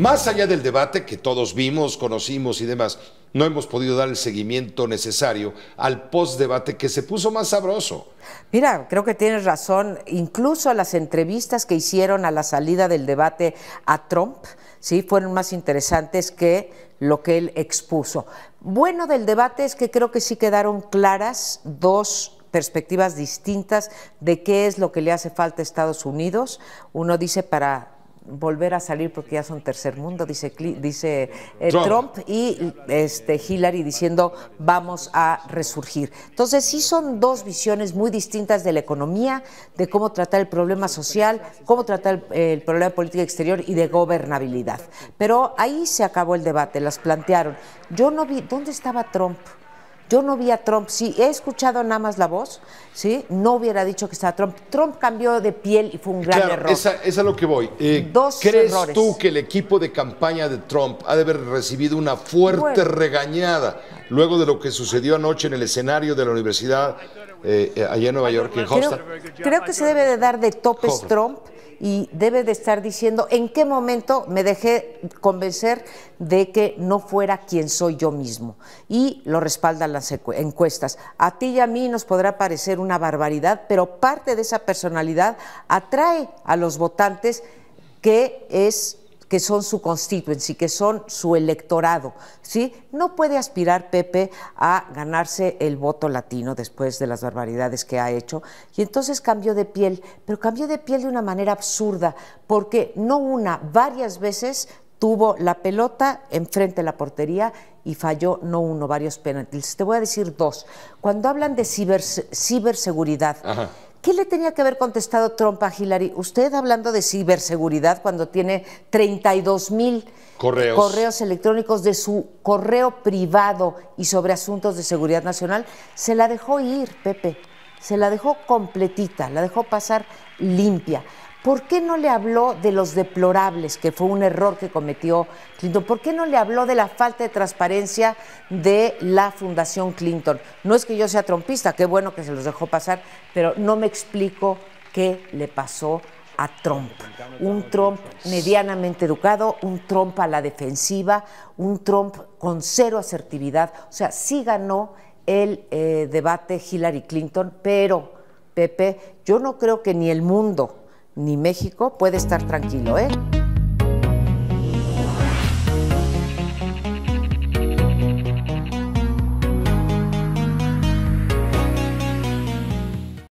Más allá del debate que todos vimos, conocimos y demás, no hemos podido dar el seguimiento necesario al debate que se puso más sabroso. Mira, creo que tienes razón. Incluso las entrevistas que hicieron a la salida del debate a Trump, sí, fueron más interesantes que lo que él expuso. Bueno del debate es que creo que sí quedaron claras dos perspectivas distintas de qué es lo que le hace falta a Estados Unidos. Uno dice para volver a salir porque ya son tercer mundo, dice, dice eh, Trump. y este, Hillary diciendo vamos a resurgir. Entonces sí son dos visiones muy distintas de la economía, de cómo tratar el problema social, cómo tratar el, el problema de política exterior y de gobernabilidad. Pero ahí se acabó el debate, las plantearon. Yo no vi, ¿dónde estaba Trump? Yo no vi a Trump, sí, he escuchado nada más la voz, ¿sí? no hubiera dicho que estaba Trump. Trump cambió de piel y fue un gran error. Esa, es a lo que voy. Eh, ¿Crees tú que el equipo de campaña de Trump ha de haber recibido una fuerte regañada luego de lo que sucedió anoche en el escenario de la universidad eh, eh, allá en Nueva York, en Hofstra? Creo, que se debe de dar de topes Trump y debe de estar diciendo en qué momento me dejé convencer de que no fuera quien soy yo mismo. Y lo respaldan las encuestas. A ti y a mí nos podrá parecer una barbaridad, pero parte de esa personalidad atrae a los votantes que es que son su constituency, que son su electorado. ¿sí? No puede aspirar Pepe a ganarse el voto latino después de las barbaridades que ha hecho. Y entonces cambió de piel, pero cambió de piel de una manera absurda, porque no una, varias veces tuvo la pelota enfrente de la portería y falló no uno, varios penaltis. Te voy a decir dos. Cuando hablan de ciberseguridad, ¿Qué le tenía que haber contestado Trump a Hillary? Usted hablando de ciberseguridad cuando tiene 32 mil correos. correos. electrónicos de su correo privado y sobre asuntos de seguridad nacional, se la dejó ir, Pepe. Se la dejó completita, la dejó pasar limpia. ¿Por qué no le habló de los deplorables, que fue un error que cometió Clinton? ¿Por qué no le habló de la falta de transparencia de la Fundación Clinton? No es que yo sea trompista, qué bueno que se los dejó pasar, pero no me explico qué le pasó a Trump. Un Trump medianamente educado, un Trump a la defensiva, un Trump con cero asertividad. O sea, sí ganó el eh, debate Hillary Clinton, pero, Pepe, yo no creo que ni el mundo ni México puede estar tranquilo, ¿eh?